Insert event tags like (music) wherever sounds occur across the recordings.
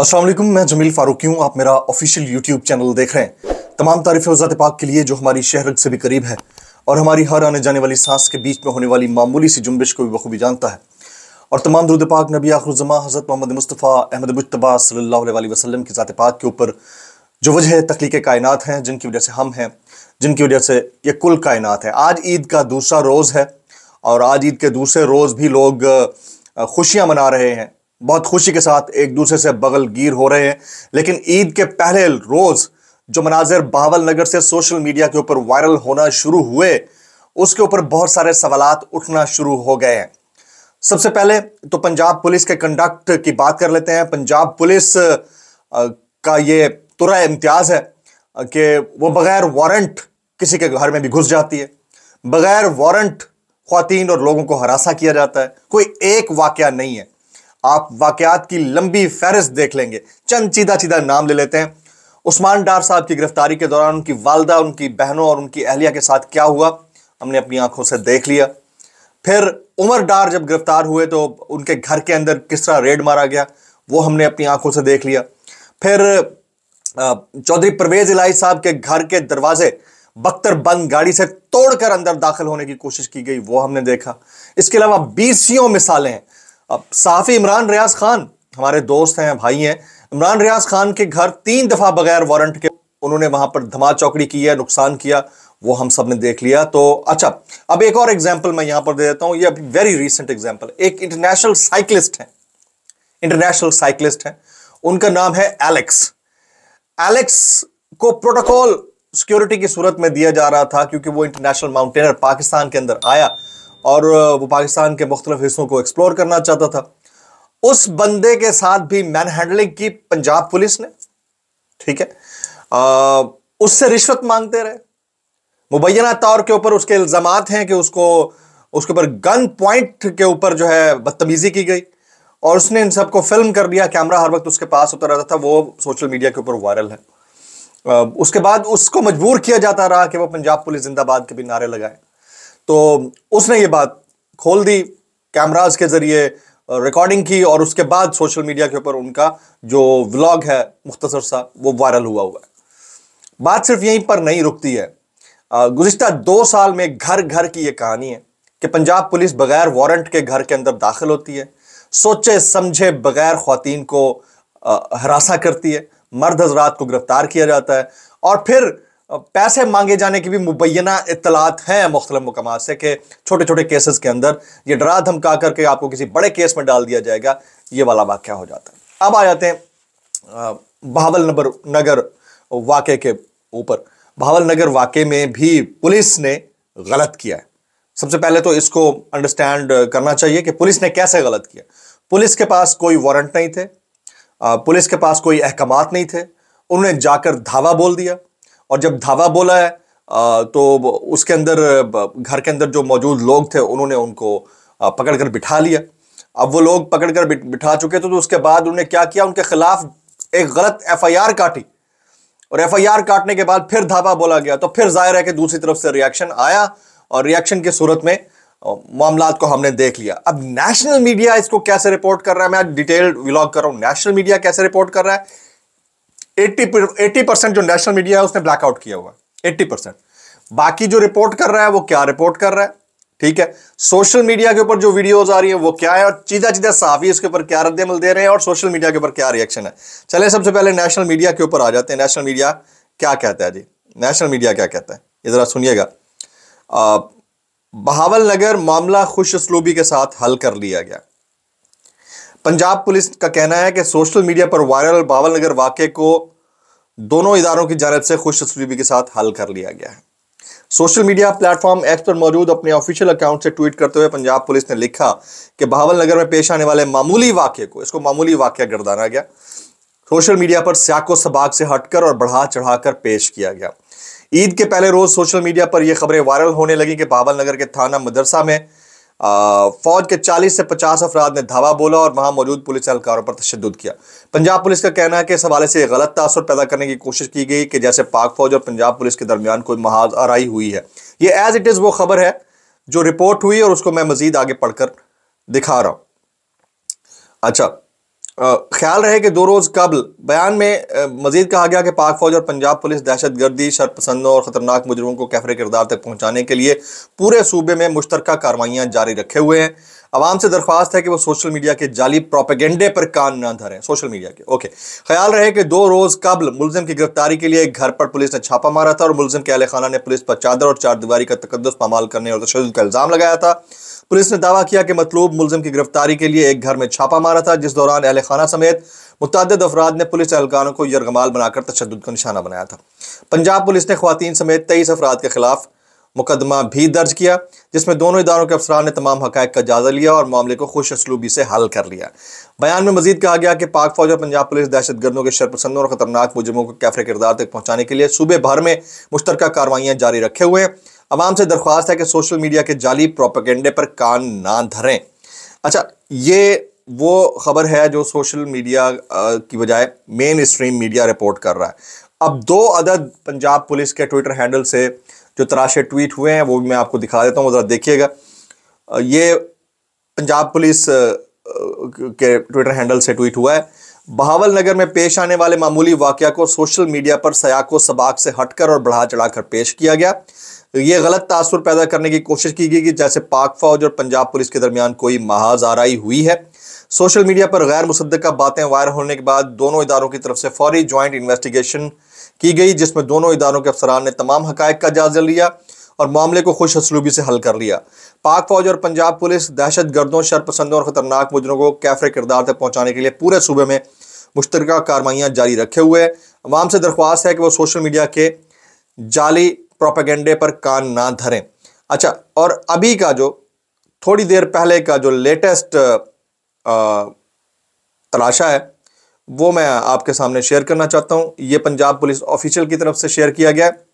असलम मैं जमील फारूकी हूँ आप मेरा ऑफिशियल यूट्यूब चैनल देख रहे हैं तमाम तारीफ़ वजात पाक के लिए जो हमारी शहरत से भी करीब है और हमारी हर आने जाने वाली सांस के बीच में होने वाली मामूली सी जुम्बिश को भी बखूबी जानता है और तमाम दुरुद पाक नबी आखरुजमा हज़रत मोहम्मद मुस्तफ़ा अहमद मुशतबा सल्ला वसलम की ज़ात पाक के ऊपर जो वजह तख्लीक कायनत हैं जिनकी वजह से हम हैं जिनकी वजह से ये कुल कायनत है आज ईद का दूसरा रोज़ है और आज ईद के दूसरे रोज़ भी लोग खुशियाँ मना रहे हैं बहुत खुशी के साथ एक दूसरे से बगल गीर हो रहे हैं लेकिन ईद के पहले रोज़ जो मनाजिर बहावल नगर से सोशल मीडिया के ऊपर वायरल होना शुरू हुए उसके ऊपर बहुत सारे सवाल उठना शुरू हो गए हैं सबसे पहले तो पंजाब पुलिस के कंडक्ट की बात कर लेते हैं पंजाब पुलिस का ये तुरा इम्तियाज़ है कि वो बग़ैर वारंट किसी के घर में भी घुस जाती है बग़ैर वारंट ख़वान और लोगों को हरासा किया जाता है कोई एक वाक्य नहीं है आप वाकयात की लंबी फहरिस्त देख लेंगे चंद चीधा चीधा नाम ले लेते हैं उस्मान डार साहब की गिरफ्तारी के दौरान उनकी वालदा उनकी बहनों और उनकी अहलिया के साथ क्या हुआ हमने अपनी आंखों से देख लिया फिर उमर डार जब गिरफ्तार हुए तो उनके घर के अंदर किस तरह रेड मारा गया वो हमने अपनी आंखों से देख लिया फिर चौधरी परवेज इलाही साहब के घर के दरवाजे बख्तर बंद गाड़ी से तोड़कर अंदर दाखिल होने की कोशिश की गई वो हमने देखा इसके अलावा बीसियों मिसालें हैं अब साफ़ी इमरान रियाज खान हमारे दोस्त हैं भाई हैं इमरान रियाज खान के घर तीन दफ़ा बगैर वारंट के उन्होंने वहां पर धमा चौकड़ी की है नुकसान किया वो हम सब ने देख लिया तो अच्छा अब एक और एग्जाम्पल मैं यहां पर दे देता हूं ये अभी वेरी रिसेंट एग्जाम्पल एक इंटरनेशनल साइकिलिस्ट है इंटरनेशनल साइकिलिस्ट है उनका नाम है एलेक्स एलेक्स को प्रोटोकॉल सिक्योरिटी की सूरत में दिया जा रहा था क्योंकि वो इंटरनेशनल माउंटेनर पाकिस्तान के अंदर आया और वो पाकिस्तान के मुख्तलिफ हिस्सों को एक्सप्लोर करना चाहता था उस बंदे के साथ भी मैन हैंडलिंग की पंजाब पुलिस ने ठीक है आ, उससे रिश्वत मांगते रहे मुबैना तौर के ऊपर उसके इल्ज़ाम हैं कि उसको उसके ऊपर गन पॉइंट के ऊपर जो है बदतमीज़ी की गई और उसने इन सबको फिल्म कर दिया कैमरा हर वक्त उसके पास होता रहता था वो सोशल मीडिया के ऊपर वायरल है उसके बाद उसको मजबूर किया जाता रहा कि वो पंजाब पुलिस जिंदाबाद के भी नारे लगाए तो उसने ये बात खोल दी कैमराज के ज़रिए रिकॉर्डिंग की और उसके बाद सोशल मीडिया के ऊपर उनका जो व्लॉग है मुख्तसर सा वो वायरल हुआ हुआ है बात सिर्फ यहीं पर नहीं रुकती है गुज्त दो साल में घर घर की ये कहानी है कि पंजाब पुलिस बगैर वारंट के घर के अंदर दाखिल होती है सोचे समझे बगैर खातन को हरासा करती है मर्द हजरात को गिरफ्तार किया जाता है और फिर पैसे मांगे जाने की भी मुबैना इतलात हैं मुख्तल मकाम से कि छोटे छोटे केसेस के अंदर ये डरा धमका करके आपको किसी बड़े केस में डाल दिया जाएगा ये वाला वाक्य हो जाता है अब आ जाते हैं बहावल नगर नगर वाक़े के ऊपर बहावल नगर वाक़े में भी पुलिस ने गलत किया है सबसे पहले तो इसको अंडरस्टैंड करना चाहिए कि पुलिस ने कैसे गलत किया पुलिस के पास कोई वारंट नहीं थे पुलिस के पास कोई अहकाम नहीं थे उन्होंने जाकर धावा बोल दिया और जब धावा बोला है तो उसके अंदर घर के अंदर जो मौजूद लोग थे उन्होंने उनको पकड़ कर बिठा लिया अब वो लोग पकड़ कर बिठा चुके थे तो उसके बाद उन्होंने क्या किया उनके खिलाफ एक गलत एफआईआर काटी और एफआईआर काटने के बाद फिर धावा बोला गया तो फिर जाहिर है कि दूसरी तरफ से रिएक्शन आया और रिएक्शन की सूरत में मामला को हमने देख लिया अब नेशनल मीडिया इसको कैसे रिपोर्ट कर रहा है मैं डिटेल्ड व्लॉग कर रहा हूँ नेशनल मीडिया कैसे रिपोर्ट कर रहा है एट्टी एट्टी परसेंट जो नेशनल मीडिया है उसने ब्लैकआउट किया हुआ एट्टी परसेंट बाकी जो रिपोर्ट कर रहा है वो क्या रिपोर्ट कर रहा है ठीक है सोशल मीडिया के ऊपर जो वीडियोज आ रही है वो क्या है और चीजा चीजा साफी उसके ऊपर क्या रद्दमल दे रहे हैं और सोशल मीडिया के ऊपर क्या रिएक्शन है चले सबसे पहले नेशनल मीडिया के ऊपर आ जाते हैं नेशनल मीडिया क्या कहता है जी नेशनल मीडिया क्या कहता है ये ज़रा सुनिएगा बहावल नगर मामला खुश स्लूबी के साथ हल कर लिया गया पंजाब पुलिस का कहना है कि सोशल मीडिया पर वायरल बावल नगर वाक्य को दोनों इदारों की जानब से खुश तस्वीबी के साथ हल कर लिया गया है सोशल मीडिया प्लेटफॉर्म एक्स पर मौजूद अपने ऑफिशियल अकाउंट से ट्वीट करते हुए पंजाब पुलिस ने लिखा कि बावल नगर में पेश आने वाले मामूली वाक्य को इसको मामूली वाक्य गर्दाना गया सोशल मीडिया पर स्याको सबाक से हटकर और बढ़ा चढ़ाकर पेश किया गया ईद के पहले रोज़ सोशल मीडिया पर यह खबरें वायरल होने लगी कि बावल नगर के थाना मदरसा में फौज के 40 से 50 अफराद ने धावा बोला और वहां मौजूद पुलिस एहलकारों पर तशद किया पंजाब पुलिस का कहना है कि इस हवाले से गलत तासर पैदा करने की कोशिश की गई कि जैसे पाक फौज और पंजाब पुलिस के दरमियान कोई महाज आरई हुई है ये एज इट इज़ वो खबर है जो रिपोर्ट हुई और उसको मैं मजीद आगे पढ़कर दिखा रहा हूँ अच्छा ख्याल रहे कि दो रोज़ कबल बयान में मजीद कहा गया कि पाक फौज और पंजाब पुलिस दहशत गर्दी शरपसंदों और ख़तरनाक मुजरमों को कैफरे किरदार तक पहुँचाने के लिए पूरे सूबे में मुश्तरक कार्रवाइयाँ जारी रखे हुए हैं आवाम से दरख्वास्त है कि वो सोशल मीडिया के जाली प्रोपेगेंडे पर कान ना धरें सोशल मीडिया के ओके ख्याल रहे कि दो रोज़ कबल मुलिम की गिरफ्तारी के लिए घर पर पुलिस ने छापा मारा था और मुलिम के अहल खाना ने पुलिस पर चादर और चारदीवारी का तकदस पामाल करने और तशद का इल्ज़ाम लगाया था पुलिस ने दावा किया कि मतलूब मुलजिम की गिरफ्तारी के लिए एक घर में छापा मारा था जिस दौरान अहल खाना समेत मुतद अफराद ने पुलिस एहलकारों को यरगमाल बनाकर तशद का निशाना बनाया था पंजाब पुलिस ने खुतिन समेत तेईस अफराद के खिलाफ मुकदमा भी दर्ज किया जिसमें दोनों इदारों के अफसरान ने तमाम हक का जायजा लिया और मामले को खुश असलूबी से हल कर लिया बयान में मजीद कहा गया कि पाक फौज और पंजाब पुलिस दहशत गर्दों के शरपसंदों और खतरनाक मुजमों को कैफरे किरदार तक पहुंचाने के लिए सूबे भर में मुश्तर कार्रवाइयाँ जारी रखे हुए हैं आवाम से दरख्वास्त है कि सोशल मीडिया के जाली प्रोपागेंडे पर कान ना धरें अच्छा ये वो खबर है जो सोशल मीडिया की बजाय मेन स्ट्रीम मीडिया रिपोर्ट कर रहा है अब दो अदद पंजाब पुलिस के ट्विटर हैंडल से जो तराशे ट्वीट हुए हैं वो भी मैं आपको दिखा देता हूँ ज़रा देखिएगा ये पंजाब पुलिस के ट्विटर हैंडल से ट्वीट हुआ है बहावल नगर में पेश आने वाले मामूली वाक्य को सोशल मीडिया पर सयाको सबाक से हटकर और बढ़ा चढ़ाकर पेश किया गया ये गलत तासुर पैदा करने की कोशिश की गई कि जैसे पाक फौज और पंजाब पुलिस के दरमियान कोई महाज आरई हुई है सोशल मीडिया पर गैर मुसदा बातें वायरल होने के बाद दोनों इदारों की तरफ से फौरी ज्वाइंट इन्वेस्टिगेशन की गई जिसमें दोनों इदारों के अफसरान ने तमाम हक का जायजा लिया और मामले को खुश असलूबी से हल कर लिया पाक फौज और पंजाब पुलिस दहशत गर्दों शरपसंदों और खतरनाक मुजरों को कैफरे किरदार तक पहुंचाने के लिए पूरे सूबे में मुश्तर कार्रवाइयाँ जारी रखे हुए हैं अवाम से दरख्वास्त है कि वो सोशल मीडिया के जाली प्रोपागेंडे पर कान ना धरें अच्छा और अभी का जो थोड़ी देर पहले का जो लेटेस्ट तलाशा है वो मैं आपके सामने शेयर करना चाहता हूँ ये पंजाब पुलिस ऑफिशियल की तरफ से शेयर किया गया है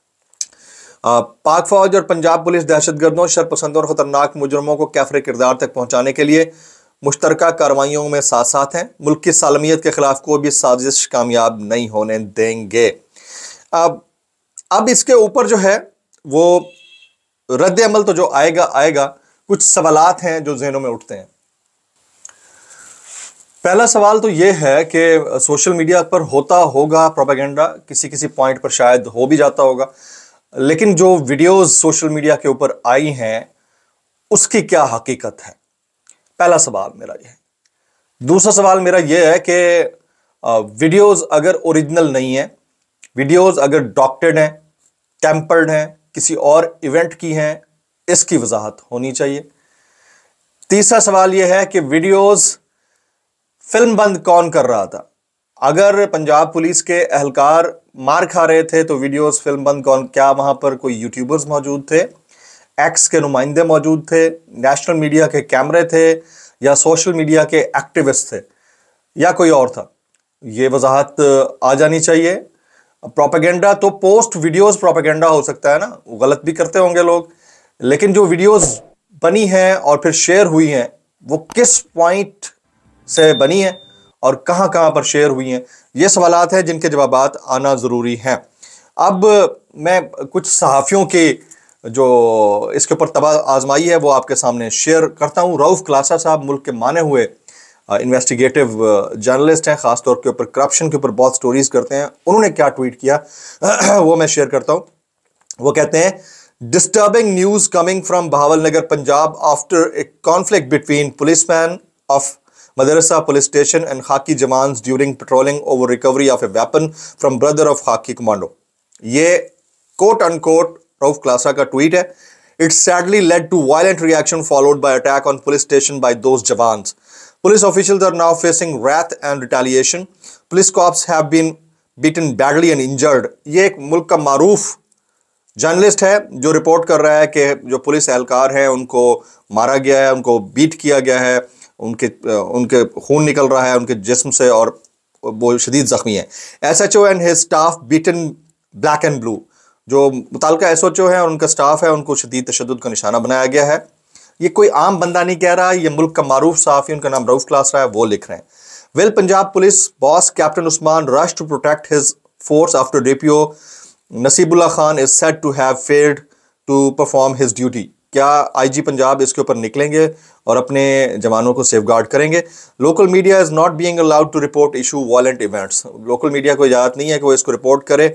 पाक फौज और पंजाब पुलिस दहशत गर्दों शरपसंदों और ख़तरनाक मुजरमों को कैफरे किरदार तक पहुँचाने के लिए मुश्तरक कार्रवाइयों में साथ साथ हैं मुल्क की सालमियत के ख़िलाफ़ कोई भी साजिश कामयाब नहीं होने देंगे अब अब इसके ऊपर जो है वो रद्द अमल तो जो आएगा आएगा कुछ सवाल हैं जो जहनों में उठते हैं पहला सवाल तो ये है कि सोशल मीडिया पर होता होगा प्रोपागेंडा किसी किसी पॉइंट पर शायद हो भी जाता होगा लेकिन जो वीडियोस सोशल मीडिया के ऊपर आई हैं उसकी क्या हकीकत है पहला सवाल मेरा यह है दूसरा सवाल मेरा यह है कि वीडियोस अगर ओरिजिनल नहीं है वीडियोस अगर डॉक्टर्ड हैं टेम्पर्ड हैं किसी और इवेंट की हैं इसकी वजाहत होनी चाहिए तीसरा सवाल यह है कि वीडियोस फिल्म बंद कौन कर रहा था अगर पंजाब पुलिस के अहलकार मार खा रहे थे तो वीडियोस फिल्म बंद कौन क्या वहाँ पर कोई यूट्यूबर्स मौजूद थे एक्स के नुमाइंदे मौजूद थे नेशनल मीडिया के कैमरे थे या सोशल मीडिया के एक्टिविस्ट थे या कोई और था ये वजाहत आ जानी चाहिए प्रोपेगेंडा तो पोस्ट वीडियोस प्रोपेगेंडा हो सकता है ना गलत भी करते होंगे लोग लेकिन जो वीडियोस बनी हैं और फिर शेयर हुई हैं वो किस पॉइंट से बनी है और कहां कहां पर शेयर हुई हैं ये सवाल हैं जिनके जवाब आना ज़रूरी हैं अब मैं कुछ सहाफ़ियों के जो इसके ऊपर तबाह आजमाई है वो आपके सामने शेयर करता हूँ राउफ क्लासा साहब मुल्क के माने हुए इन्वेस्टिगेटिव जर्नलिस्ट हैं ख़ास तौर के ऊपर करप्शन के ऊपर बहुत स्टोरीज़ करते हैं उन्होंने क्या ट्वीट किया (clears throat) वो मैं शेयर करता हूँ वो कहते हैं disturbing news coming from Bahawalnagar Punjab after a conflict between policeman of Madrassa police station and khaki जमान during patrolling over recovery of a weapon from brother of khaki commando ये कोट अनकोट ऑफ क्लासा का tweet है it sadly led to violent reaction followed by attack on police station by दो जवान police officials are now facing wrath and retaliation police cops have been beaten badly and injured ये एक मुल्क का मरूफ journalist है जो report कर रहा है कि जो पुलिस एहलकार हैं उनको मारा गया है उनको बीट किया गया है उनके उनके खून निकल रहा है उनके जिसम से और वो शदीद जख्मी है S H O and his staff beaten black and blue जो मुतल एस एच ओ है और उनका स्टाफ है उनको शदीद तशद का निशाना बनाया गया है ये कोई आम बंदा नहीं कह रहा ये मुल्क का मारूफ साफ़ी उनका नाम रऊफ क्लास रहा है वो लिख रहे हैं well Punjab police boss captain Usman rush to protect his force after DPO Nasibullah Khan is said to have failed to perform his duty क्या आईजी पंजाब इसके ऊपर निकलेंगे और अपने जवानों को सेफ गार्ड करेंगे local media is not being allowed to report issue violent events local media को इजाज़त नहीं है कि वो इसको रिपोर्ट करे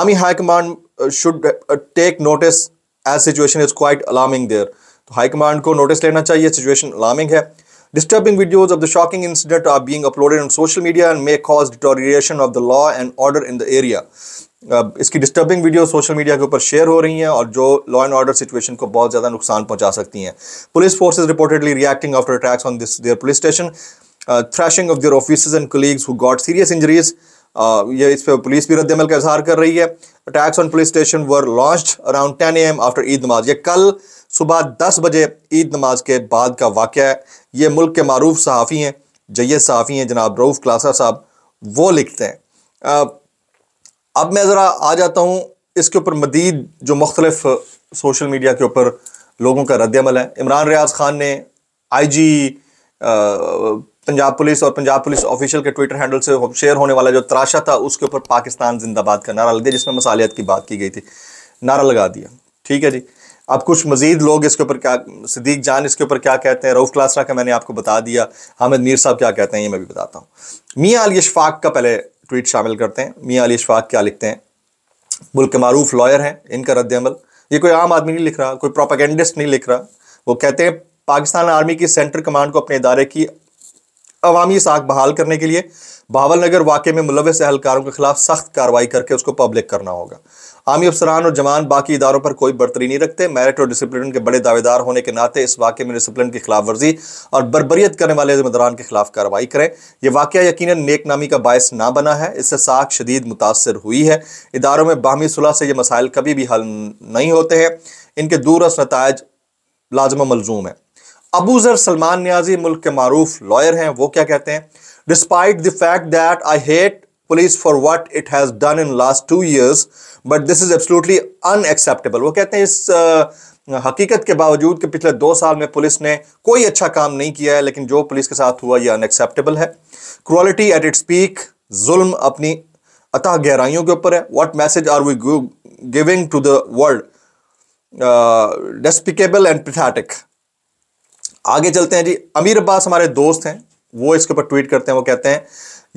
army high command should take notice as situation is quite alarming there तो हाई कमांड को नोटिस लेना चाहिए सिचुएशन अलार्मिंग है disturbing videos of the shocking incident are being uploaded in social media and may cause deterioration of the law and order in the area इसकी disturbing video social media के ऊपर share हो रही हैं और जो law and order situation को बहुत ज़्यादा नुकसान पहुंचा सकती हैं police force is reportedly reacting after attacks on this their police station thrashing of their officers and colleagues who got serious injuries Uh, ये इस पर पुलिस भी रद्दमल का इजहार कर रही है attacks on police station were launched around ten AM after Eid नमाज ये कल सुबह दस बजे ईद नमाज के बाद का वाक़ है ये मुल्क के मरूफ सहाफ़ी हैं जयद सहाफ़ी हैं जनाब रऊफ़ क्लासा साहब वो लिखते हैं uh, अब मैं ज़रा आ जाता हूँ इसके ऊपर मदीद जो मुख्तलफ सोशल मीडिया के ऊपर लोगों का रद्दमल है इमरान रियाज खान ने आई जी आ, पंजाब पुलिस और पंजाब पुलिस ऑफिशियल के ट्विटर हैंडल से शेयर होने वाला जो तराशा था उसके ऊपर पाकिस्तान जिंदाबाद का नारा लग दिया जिसमें मसालियत की बात की गई थी नारा लगा दिया ठीक है जी अब कुछ मजीद लोग इसके ऊपर क्या सदीक जान इसके ऊपर क्या कहते हैं रऊफ क्लासरा का मैंने आपको बता दिया हामिद मीर साहब क्या कहते हैं ये मैं भी बताता हूँ मियाँ अली इशफाक का पहले ट्वीट शामिल करते हैं मियाँ अली इशफाक क्या लिखते हैं मुल्क के मरूफ लॉयर हैं इनका रद्द अमल ये कोई आम आदमी नहीं लिख रहा कोई प्रोपागेंडिस्ट नहीं लिख रहा वो कहते हैं पाकिस्तान आर्मी की सेंट्रल कमांड को अपने इदारे की अवामी साख बहाल करने के लिए बावल नगर वाक़े में मुलवस एहलकारों के खिलाफ सख्त कार्रवाई करके उसको पब्लिक करना होगा आर्मी अफसरान और जवान बाकी इदारों पर कोई बर्तरी नहीं रखते मेरिट और डिसिप्लिन के बड़े दावेदार होने के नाते इस वाक़े में डिसिप्लिन की खिलाफ वर्जी और बरबरीत करने वाले जिम्मेदारान के खिलाफ कार्रवाई करें यह वाक़ यकीन नामी का बायस ना बना है इससे साख शदीद मुतासर हुई है इदारों में बाहमी सुलह से ये मसाइल कभी भी हल नहीं होते हैं इनके दूरस नतज लाजमा मलजूम है अबूजर सलमान न्याजी मुल्क के मारूफ लॉयर हैं वो क्या कहते हैं despite the fact that I hate police for what it has done in last two years but this is absolutely unacceptable वो कहते हैं इस आ, हकीकत के बावजूद कि पिछले दो साल में पुलिस ने कोई अच्छा काम नहीं किया है लेकिन जो पुलिस के साथ हुआ यह अनएक्सेप्टेबल है क्रुअलिटी एट इट स्पीक जुल्म अपनी अतः गहराइयों के ऊपर है what message are we giving to the world despicable and pathetic आगे चलते हैं जी अमीर अब्बास हमारे दोस्त हैं वो इसके ऊपर ट्वीट करते हैं वो कहते हैं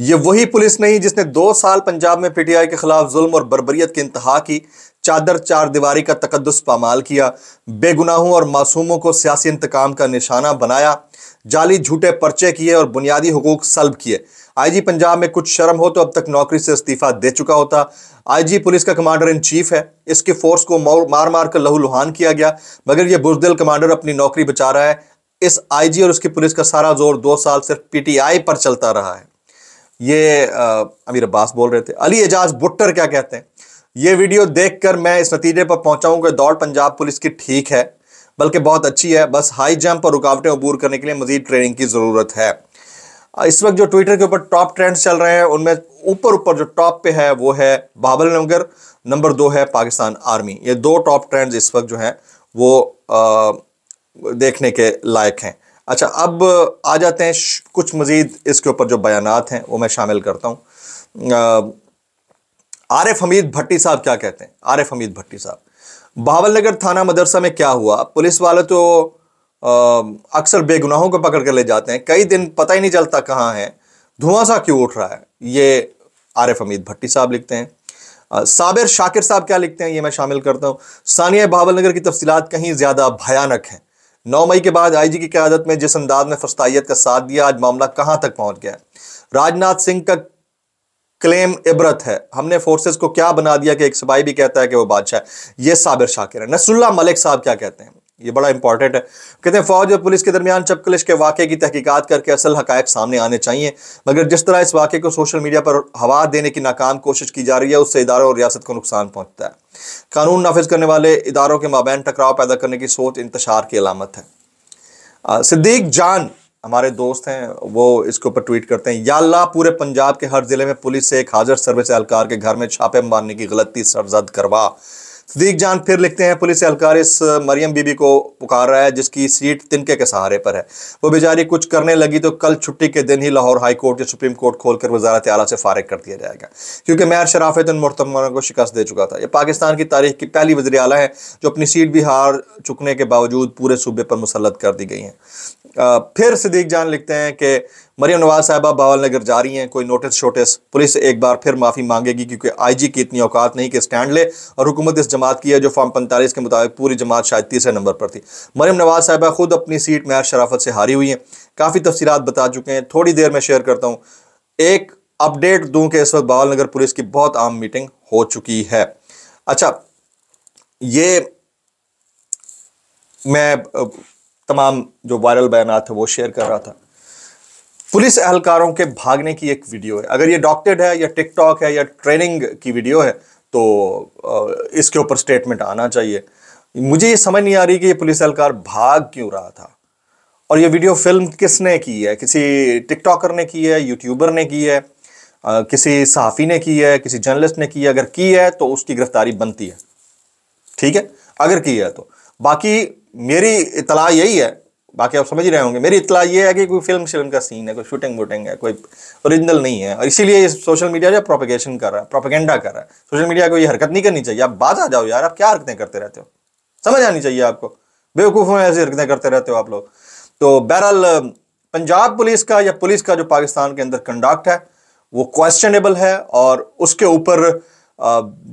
ये वही पुलिस नहीं जिसने दो साल पंजाब में पीटीआई के खिलाफ जुल्म और बरबरीत की इंतहा की चादर चार दीवारी का तकदस पामाल किया बेगुनाहों और मासूमों को सियासी इंतकाम का निशाना बनाया जाली झूठे पर्चे किए और बुनियादी हकूक सल्ब किए आईजी पंजाब में कुछ शर्म हो तो अब तक नौकरी से इस्तीफा दे चुका होता आईजी पुलिस का कमांडर इन चीफ है इसके फोर्स को मार मार कर लहू लुहान किया गया मगर यह बुजदिल कमांडर अपनी नौकरी बचा रहा है इस आईजी और उसकी पुलिस का सारा जोर दो साल सिर्फ पीटीआई पर चलता रहा है ये आ, अमीर अब्बास बोल रहे थे अली एजाज बुट्टर क्या कहते हैं ये वीडियो देखकर मैं इस नतीजे पर पहुंचाऊँ कि दौड़ पंजाब पुलिस की ठीक है बल्कि बहुत अच्छी है बस हाई जंप और रुकावटें अबूर करने के लिए मजीद ट्रेनिंग की ज़रूरत है इस वक्त जो ट्विटर के ऊपर टॉप ट्रेंड्स चल रहे हैं उनमें ऊपर ऊपर जो टॉप पे है वो है बाबल नगर नंबर दो है पाकिस्तान आर्मी ये दो टॉप ट्रेंड्स इस वक्त जो हैं वो आ, देखने के लायक हैं अच्छा अब आ जाते हैं कुछ मज़ीद इसके ऊपर जो बयान हैं वो मैं शामिल करता हूँ एफ हमीद भट्टी साहब क्या कहते हैं आरिफ हमीद भट्टी साहब बहावल नगर थाना मदरसा में क्या हुआ पुलिस वाले तो अक्सर बेगुनाहों को पकड़ कर ले जाते हैं कई दिन पता ही नहीं चलता कहाँ है धुआं सा क्यों उठ रहा है ये एफ हमीद भट्टी साहब लिखते हैं साबिर शाकिर साहब क्या लिखते हैं ये मैं शामिल करता हूँ सानिया बहावल नगर की तफसीत कहीं ज़्यादा भयानक हैं नौ मई के बाद आईजी की क्यादत में जिस अंदाज में फस्ताइत का साथ दिया आज मामला कहां तक पहुंच गया राजनाथ सिंह का क्लेम इबरत है हमने फोर्सेस को क्या बना दिया कि एक सिपाही भी कहता है कि वो बादशाह ये साबिर शाकिर है नसरुल्ला मलिक साहब क्या कहते हैं ये बड़ा इंपॉर्टेंट है कहते हैं फौज और पुलिस के दरमियान चपकलिश के वाक़े की तहकीकात करके असल हकायक सामने आने चाहिए मगर जिस तरह इस वाक़े को सोशल मीडिया पर हवा देने की नाकाम कोशिश की जा रही है उससे इदारों और रियासत को नुकसान पहुंचता है कानून नाफिज करने वाले इदारों के माबैन टकराव पैदा करने की सोच इंतशार की अलामत है सिद्दीक जान हमारे दोस्त हैं वो इसके ऊपर ट्वीट करते हैं या पूरे पंजाब के हर ज़िले में पुलिस से एक हाजिर सर्विस एहलकार के घर में छापे मारने की गलती सरजद करवा सदीक जान फिर लिखते हैं पुलिस एहलकार इस मरियम बीबी को पुकार रहा है जिसकी सीट तिनके के सहारे पर है वो बेचारी कुछ करने लगी तो कल छुट्टी के दिन ही लाहौर हाई कोर्ट या सुप्रीम कोर्ट खोलकर वजारत आला से फारग कर दिया जाएगा क्योंकि मैर शराफत मुहतमान को शिकस्त दे चुका था ये पाकिस्तान की तारीख की पहली वजी अला है जो अपनी सीट भी हार चुकने के बावजूद पूरे सूबे पर मुसलत कर दी गई हैं फिर सिद्दीक जान लिखते हैं कि मरियम नवाज साहबा बावल नगर जा रही हैं कोई नोटिस शोटिस पुलिस एक बार फिर माफ़ी मांगेगी क्योंकि आईजी की इतनी औकात नहीं कि स्टैंड ले और हुकूमत इस जमात की है जो फॉर्म पैंतालीस के मुताबिक पूरी जमात शायद तीसरे नंबर पर थी मरियम नवाज साहबा खुद अपनी सीट मैर शराफत से हारी हुई हैं काफ़ी तफसीत बता चुके हैं थोड़ी देर में शेयर करता हूँ एक अपडेट दूँ कि इस वक्त बावल नगर पुलिस की बहुत आम मीटिंग हो चुकी है अच्छा ये मैं तमाम जो वायरल बयान है वो शेयर कर रहा था पुलिस एहलकारों के भागने की एक वीडियो है अगर ये डॉक्टेड है या टिकटॉक है या ट्रेनिंग की वीडियो है तो इसके ऊपर स्टेटमेंट आना चाहिए मुझे ये समझ नहीं आ रही कि ये पुलिस एहलकार भाग क्यों रहा था और ये वीडियो फिल्म किसने की है किसी टिकटॉकर ने की है यूट्यूबर ने की है किसी सहाफ़ी ने की है किसी जर्नलिस्ट ने की है अगर की है तो उसकी गिरफ्तारी बनती है ठीक है अगर की है तो बाकी मेरी इतला यही है बाकी आप समझ रहे होंगे मेरी इतला ये है कि कोई फिल्म शिल्म का सीन है कोई शूटिंग वूटिंग है कोई ओरिजिनल नहीं है और इसीलिए सोशल मीडिया जो प्रोपगेशन कर रहा है प्रोपेगेंडा कर रहा है सोशल मीडिया को ये हरकत नहीं करनी चाहिए आप बात आ जाओ यार आप क्या हरकतें करते रहते हो समझ आनी चाहिए आपको बेवकूफ़ों में ऐसी हरकतें करते रहते हो आप लोग तो बहरहाल पंजाब पुलिस का या पुलिस का जो पाकिस्तान के अंदर कंडक्ट है वो क्वेश्चनेबल है और उसके ऊपर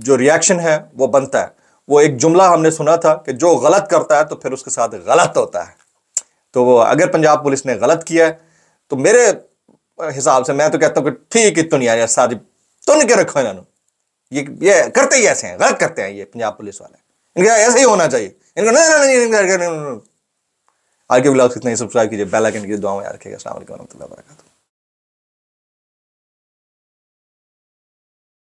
जो रिएक्शन है वो बनता है वो एक जुमला हमने सुना था कि जो गलत करता है तो फिर उसके साथ गलत होता है तो अगर पंजाब पुलिस ने गलत किया है तो मेरे हिसाब से मैं तो कहता हूँ कि ठीक है तुन यार सारी तुन के रखो इन्होंने ये ये करते ही ऐसे हैं गलत करते हैं ये पंजाब पुलिस वाले इनका ऐसे ही होना चाहिए इनको नहीं नहीं नहीं आज ब्लॉग इतना ही सब्सक्राइब कीजिए बेल आइकन की दुआओं याद रखिएगा असल वरहमल वर्क